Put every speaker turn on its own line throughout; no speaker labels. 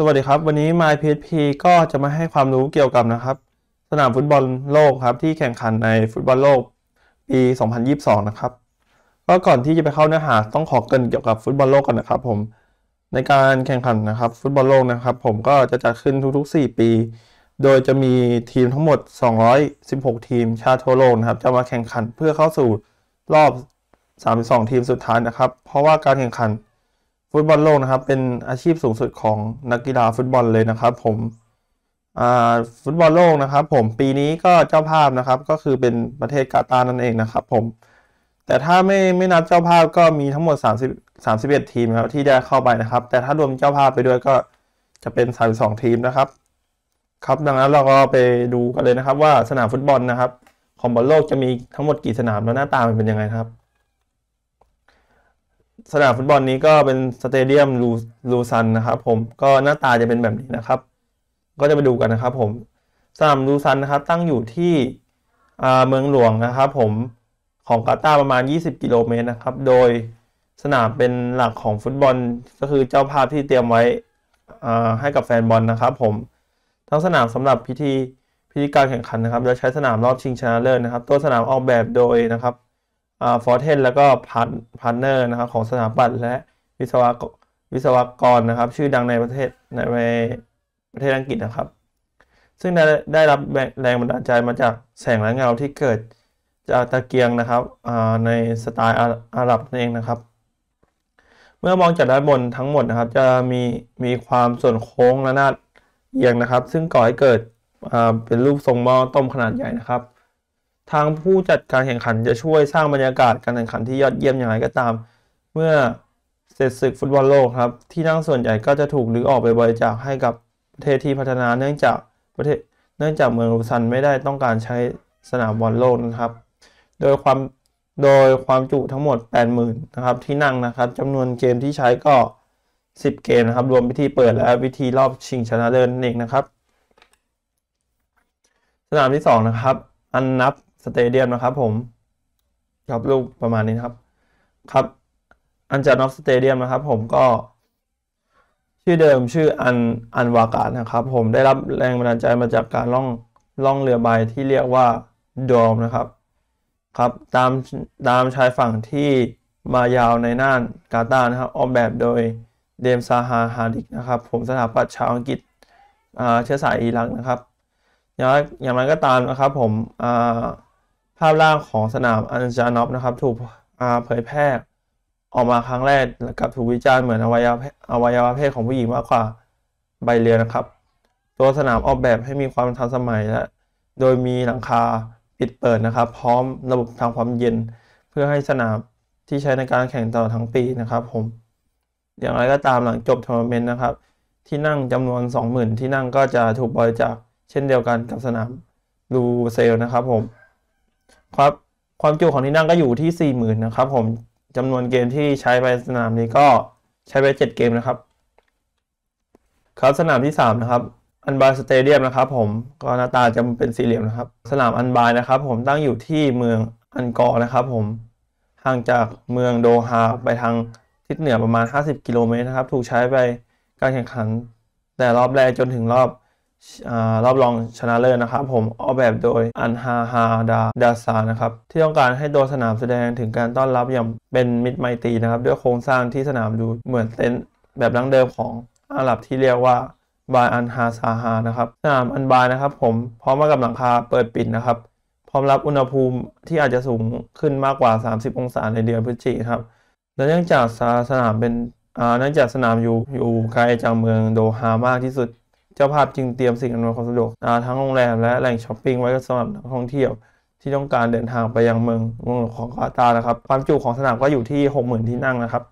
สวัสดีครับวันนี้ m y p h p ก็จะมาให้ความรู้เกี่ยวกับนะครับสนามฟุตบอลโลกครับ ที่แข่งขันในฟุตบอลโลกปี 2022นะครับก็ก่อนที่จะไปเข้าเนื้อหาต้องขอเกริ่นเกี่ยวกับฟุตบอลโลกก่อนนะครับผมในการแข่งขันนะครับฟุตบอลโลกนะครับผมก็จะจัดขึ้นทุกๆ 4 ปี โดยจะมีทีมทั้งหมด 216 ทีมชาติทั่วโลกนะครับจะมาแข่งขันเพื่อเข้าสู่รอบ 32 ทีมสุดท้ายนะครับ เพราะว่าการแข่งขันฟุตบอลโลกนะครับเป็นอาชีพสูงสุดของนักกีฬาฟุตบอลเลยนะครับ ผมฟุตบอลโลกนะครับ ผมปีนี้ก็เจ้าภาพนะครับ ก็คือเป็นประเทศกาตาร์นั่นเองนะครับ ผม แต่ถ้าไม่ไม่นับเจ้าภาพก็มีทั้งหมด30 31ทีมครับที่ได้เข้าไปนะครับ แต่ถ้ารวมเจ้าภาพไปด้วยก็จะเป็น32ทีมนะครับครับดังนั้นเราก็ไปดูกันเลยนะครับ ว่าสนามฟุตบอลนะครับ ของบอลโลกจะมีทั้งหมดกี่สนามแล้วหน้าตามันเป็นยังไงครับสนามฟุตบอลนี้ ก็เป็นสเตเดียมลูลูซันนะครับ ผมก็หน้าตาจะเป็นแบบนี้นะครับ ก็จะไปดูกันนะครับผม สนามลูซันนะครับตั้งอยู่ที่เมืองหลวงนะครับผมของกาตาร์ประมาณ 20 กิโลเมตรนะครับ โดยสนามเป็นหลักของฟุตบอลก็คือเจ้าภาพที่เตรียมไว้ให้กับแฟนบอลนะครับผมทั้งสนามสำหรับพิธีพิธีการแข่งขันนะครับ และใช้สนามรอบชิงชนะเลิศนะครับ ตัวสนามออกแบบโดยนะครับฟอร์เทนแล้วก็พาร์ทพาร์เนอร์นะครับของสถาบันและวิศวกวิศวกรนะครับชื่อดังในประเทศในประเทศอังกฤษนะครับ ซึ่งได้ได้รับแรงบันดาลใจมาจากแสงและเงาที่เกิดจากตะเกียงนะครับในสไตล์อาหรับนั่นเองนะครับ เมื่อมองจากด้านบนทั้งหมดนะครับ จะมีมีความส่วนโค้งและนาดเอียงนะครับ ซึ่งก่อให้เกิดเป็นรูปทรงหม้อต้มขนาดใหญ่นะครับทางผู้จัดการแข่งขันจะช่วยสร้างบรรยากาศการแข่งขันที่ยอดเยี่ยมอย่างไรก็ตาม เมื่อเสร็จศึกฟุตบอลโลกครับ ที่นั่งส่วนใหญ่ก็จะถูกหรือออกไปบริจาคให้กับ ประเทศที่พัฒนา เนื่องจากประเทศเนื่องจากเมืองลูซันไม่ได้ต้องการใช้สนามบอลโลกนะครับ โดยความ โดยความจุทั้งหมด 80,000นะครับที่นั่งนะครับจำนวนเกมที่ใช้ก็ 10 เกมนะครับรวมพิธีเปิดและวิธีรอบชิงชนะเลิศนั่นเองนะครับสนามที่2นะครับอันนับสเตเดียมนะครับผมครับลูกประมาณนี้นครับ ครับ อันจานอฟสเตเดียมนะครับผมก็ ชื่อเดิมชื่ออันอันวากาศนะครับ ผมได้รับแรงบันดาลใจมาจากการล่อง ล่องเรือใบที่เรียกว่าดอมนะครับ ครับ ตามตามชายฝั่งที่มายาวในน่านกาตาร์นะครับ ออกแบบโดยเดมซาฮาฮาดิกนะครับผมสถาปัตย์ชาวอังกฤษเชื้อสายอิรักนะครับอย่างอย่างไรก็ตามนะครับ ผมอ่าภาพล่างของสนามอันจานอฟนะครับ ถูกเผยแพร่ ออกมาครั้งแรกกับถูกวิจารณ์เหมือนอวัยวะเพศของผู้หญิงมากกว่าใบเรือนะครับ ตัวสนามออกแบบให้มีความทันสมัยและโดยมีหลังคาปิดเปิดนะครับพร้อมระบบทางความเย็น เพื่อให้สนามที่ใช้ในการแข่งตลอดทั้งปีนะครับ ผม อย่างไรก็ตามหลังจบทัวร์นาเมนต์นะครับที่นั่งจำนวน20,000ที่นั่งก็จะถูกบริจาคเช่นเดียวกันกับสนามลูเซลนะครับ ผมครับความจุของที่นั่งก็อยู่ที่ 40,000 นะครับ ผมจำนวนเกมที่ใช้ไปสนามนี้ก็ใช้ไป 7 เกมนะครับครับสนามที่สามนะครับอันบายสเตเดียมนะครับผมก็หน้าตาจะเป็นสี่เหลี่ยมนะครับ สนามอันบายนะครับ ผมตั้งอยู่ที่เมืองอันกอร์นะครับ ผมห่างจากเมืองโดฮาไปทางทิศเหนือประมาณ 50 กิโลเมตรนะครับถูกใช้ไปการแข่งขัน แต่รอบแรกจนถึงรอบรอบรองชนะเลิศนะครับ ผมออกแบบโดยอันฮาฮาดาดาซานะครับที่ต้องการให้ตัวสนามแสดงถึงการต้อนรับอย่างเป็นมิตรไมตรีนะครับด้วยโครงสร้างที่สนามดูเหมือนเต็นท์แบบดั้งเดิมของอาหรับที่เรียกว่าบายอันฮาซาฮานะครับ สนามอันบายนะครับผม พร้อมมากับหลังคาเปิดปิดนะครับ พร้อมรับอุณหภูมิที่อาจจะสูงขึ้นมากกว่า 30 องศาในเดือนพฤศจิกครับและเนื่องจากสนามเป็นเนื่องจากสนามอยู่อยู่ไกลจากเมืองโดฮามากที่สุดเจ้าภาพจึงเตรียมสิ่งอำนวยความสะดวกทั้งโรงแรมและแหล่งช้อปปิ้งไว้สำหรับนักท่องเที่ยวที่ต้องการเดินทางไปยังเมืองเมืองของกาตาร์นะครับ ความจุของสนามก็อยู่ที่60,000ที่นั่งนะครับ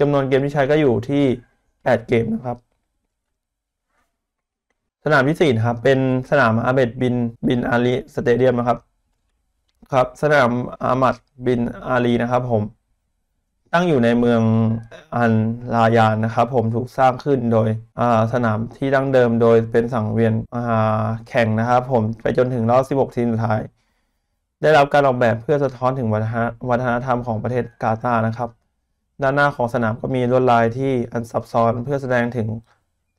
จำนวนเกมที่ใช้ก็อยู่ที่8เกมนะครับสนามที่4นะครับเป็นสนามอาเบดบินบินอาลีสเตเดียมนะครับครับสนามอามัดบินอาลีนะครับผมตั้งอยู่ในเมืองอันลายานนะครับผมถูกสร้างขึ้นโดยสนามที่ดั้งเดิมโดยเป็นสังเวียนแข่งนะครับผมไปจนถึงรอบ16ทีมสุดท้ายได้รับการออกแบบเพื่อสะท้อนถึงวัฒนธรรมของประเทศกาตาร์นะครับ ด้านหน้าของสนามก็มีลวดลายที่อันซับซ้อนเพื่อแสดงถึง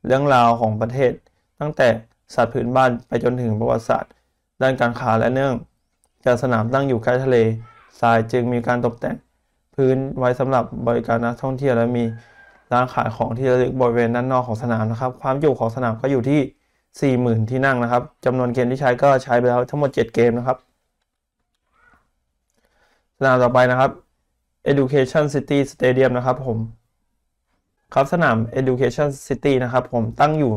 เรื่องราวของประเทศ ตั้งแต่สัตว์พื้นบ้านไปจนถึงประวัติศาสตร์ ด้านการค้าและเนื่องจากสนามตั้งอยู่ใกล้ทะเลทรายจึงมีการตกแต่งพื้นไว้สำหรับบริการนักท่องเที่ยวและมีร้านขายของที่ระลึกบริเวณด้านนอกของสนามนะครับความจุของสนามก็อยู่ที่ 40,000 ที่นั่งนะครับจำนวนเกมที่ใช้ก็ใช้ไปแล้วทั้งหมด 7 เกมนะครับสนามต่อไปนะครับ Education City Stadium นะครับผมครับสนาม Education City นะครับผมตั้งอยู่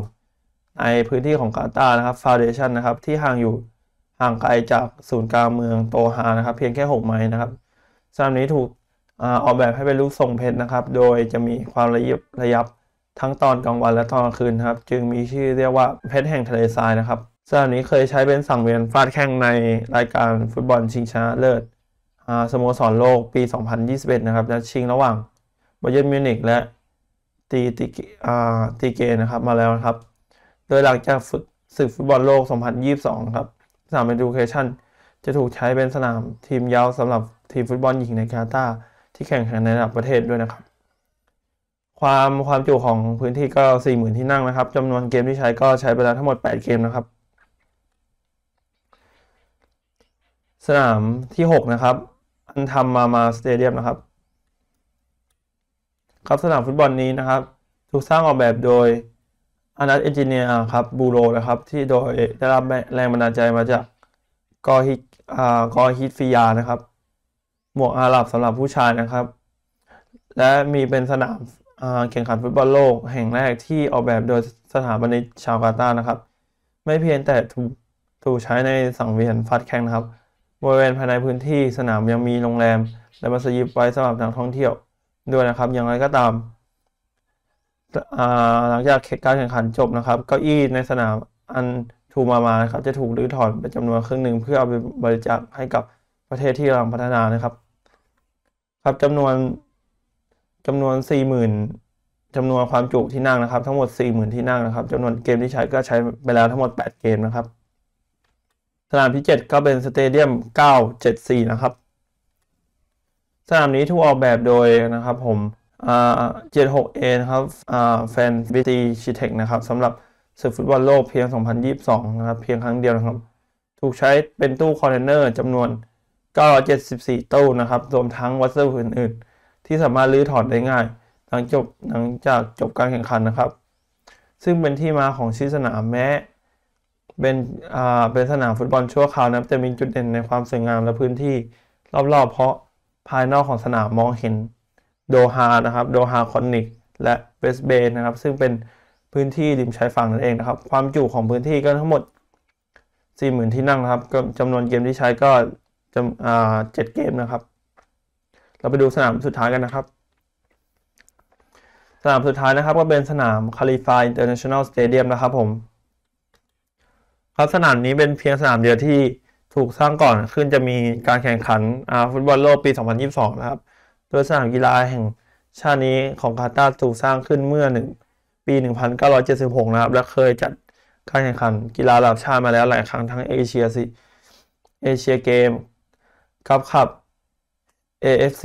ในพื้นที่ของกาตาร์นะครับ Foundation นะครับที่ห่างอยู่ห่างไกลจากศูนย์กลางเมืองโตฮานะครับเพียงแค่ 6 ไมล์นะครับสนามนี้ถูกออกแบบให้เป็นรูปทรงเพชรนะครับ โดยจะมีความระยิบระยับทั้งตอนกลางวันและตอนกลางคืนครับ จึงมีชื่อเรียกว่าเพชรแห่งทะเลทรายนะครับสนานี้เคยใช้เป็นสังเวียนฟาดแข่งในรายการฟุตบอลชิงชนะเลิศสโมสรโลกปี 2021 นะครับ และชิงระหว่างบาเยอร์นมิวนิกและตีตีตเกนะครับมาแล้วครับ โดยหลังจากศึกฟุตบอลโลก 2022 ครับ สนามเอดูเคชันจะถูกใช้เป็นสนามทีมเยาวสำหรับทีมฟุตบอลหญิงในกาตาร์ที่แข่งขันในระดับประเทศด้วยนะครับ ความความจุของพื้นที่ก็ 40,000 ที่นั่งนะครับจำนวนเกมที่ใช้ก็ใช้ไปแล้วทั้งหมด 8 เกมนะครับ สนามที่ 6 นะครับ อันทำมามาสเตเดียมนะครับครับสนามฟุตบอลนี้นะครับ ถูกสร้างออกแบบโดยอานัตเอนจิเนียร์ครับบูโรนะครับ ที่โดยได้รับแรงบันดาลใจมาจากกอฮิกอฮิตฟิยานะครับหมวกอาหรับสำหรับผู้ชายนะครับ และมีเป็นสนามแข่งขันฟุตบอลโลกแห่งแรกที่ออกแบบโดยสถาบันิชาวกาตาร์นะครับ ไม่เพียงแต่ถูกถูกใช้ในสังเวียนฟัดแข่งนะครับ บริเวณภายในพื้นที่สนามยังมีโรงแรม และมัสยิดไว้สำหรับนักท่องเที่ยวด้วยนะครับ อย่างไรก็ตาม หลังจากการแข่งขันจบนะครับเก้าอี้ในสนามอันทูมามาครับ จะถูกรื้อถอนเป็นจำนวนครึ่งหนึ่งเพื่อเอาไปบริจาคให้กับประเทศที่กำลังพัฒนานะครับครับจำนวนจำนวน 40,000จำนวนความจุที่นั่งนะครับทั้งหมด 40,000 ที่นั่งนะครับจำนวนเกมที่ใช้ก็ใช้ไปแล้วทั้งหมด 8 เกมนะครับสนามที่ 7 ก็เป็นสเตเดียม974นะครับสนามนี้ถูกออกแบบโดยนะครับผมเจ็ดหกเอนะครับแฟนบีตีชิเทคนะครับสำหรับศึกฟุตบอลโลกเพียง 2022นะครับเพียงครั้งเดียวนะครับถูกใช้เป็นตู้คอนเทนเนอร์จำนวน974ตู้นะครับ รวมทั้งวัสดุอื่น ๆ ที่สามารถรื้อถอนได้ง่ายหลังจบหลังจากจบการแข่งขันนะครับ ซึ่งเป็นที่มาของชื่อสนามแม้ เป็นอ่าเป็นสนามฟุตบอลชั่วคราวนะจะมีจุดเด่นในความสวยงามและพื้นที่รอบ ๆ เพราะภายนอกของสนามมองเห็นโดฮานะครับโดฮาคอนนิกและเวสเบนนะครับ ซึ่งเป็นพื้นที่ริมชายฝั่งนั่นเองนะครับ ความจุของพื้นที่ก็ทั้งหมด40,000ที่นั่งนะครับจำนวนเกมที่ใช้ก็จำเจ็ดเกม นะครับ เราไปดูสนามสุดท้ายกันนะครับ สนามสุดท้ายนะครับก็เป็นสนามคาลิฟายอินเตอร์เนชั่นแนลสเตเดียมนะครับผม ครับสนามนี้เป็นเพียงสนามเดียวที่ถูกสร้างก่อนขึ้นจะมีการแข่งขันฟุตบอลโลกปี 2022 นะครับ โดยสนามกีฬาแห่งชาตินี้ของกาตาร์ถูกสร้างขึ้นเมื่อหนึ่งปี 1976นะครับและเคยจัดการแข่งขันกีฬาระดับชาติมาแล้วหลายครั้งทั้งเอเชียสิเอเชียเกมครับครับ AFC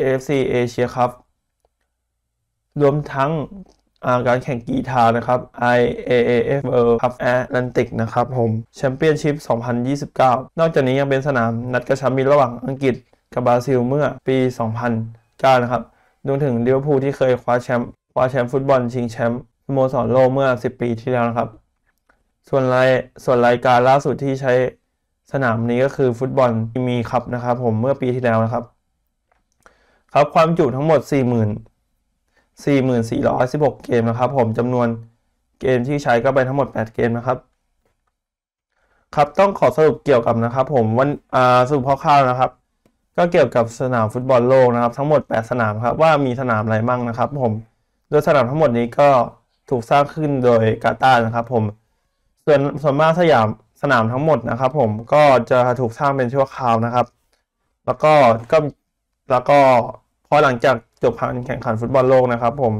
AFC เอเชียครับ รวมทั้งการแข่งกีทานะครับ IAAF World Cup Atlantic นะครับผมแชมเปี้ยนชิพ2029 นอกจากนี้ยังเป็นสนามนัดกระชับมิตรระหว่างอังกฤษกับบราซิลเมื่อปี 2009 นะครับ รวมถึงลิเวอร์พูลที่เคยคว้าแชมป์ คว้าแชมป์ฟุตบอล ชิงแชมป์สโมสรโลกเมื่อ 10 ปีที่แล้วนะครับ ส่วนรายส่วนรายการล่าสุดที่ใช้สนามนี้ก็คือฟุตบอลมีครับนะครับผมเมื่อปีที่แล้วนะครับครับความจุทั้งหมด4 0 0 0 0 4,416 เกมนะครับผมจำนวนเกมที่ใช้ก็ไปทั้งหมด8เกมนะครับครับ ต้องขอสรุปเกี่ยวกับนะครับ ผมวันสรุปคร่าวๆนะครับ ก็เกี่ยวกับสนามฟุตบอลโลกนะครับ ทั้งหมด8สนามครับว่ามีสนามอะไรบ้างนะครับ ผมโดยสนามทั้งหมดนี้ก็ถูกสร้างขึ้นโดยกาตาร์นะครับ ผมส่วนส่วนมากสยามสนามทั้งหมดนะครับผมก็จะถูกสร้างเป็นชั่วคราวนะครับ แล้วก็ก็แล้วก็พอหลังจากจบการแข่งขันฟุตบอลโลกนะครับผม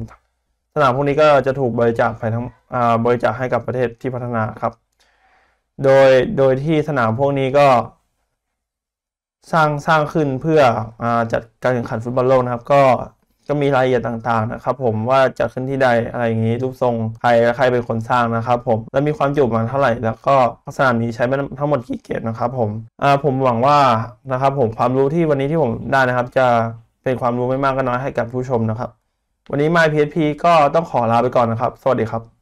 สนามพวกนี้ก็จะถูกบริจาคไปทั้งบริจาคให้กับประเทศที่พัฒนาครับ โดยโดยที่สนามพวกนี้ก็ สร้างสร้างขึ้นเพื่ออจัดการแข่งขันฟุตบอลโลกนะครับก็ก็มีรายละเอียดต่างๆนะครับผมว่าจะขึ้นที่ใดอะไรอย่างนี้รูปทรงใครและใครเป็นคนสร้างนะครับ ผมและมีความจุประมาณเท่าไหร่ แล้วก็ลักษณะนี้ใช้ม่ทั้งหมดกี่เกตนะครับผมอ่าผมหวังว่านะครับผมความรู้ที่วันนี้ที่ผมได้นะครับ จะเป็นความรู้ไม่มากก็น้อยให้กับผู้ชมนะครับ วันนี้ My PHP ก็ต้องขอลาไปก่อนนะครับ สวัสดีครับ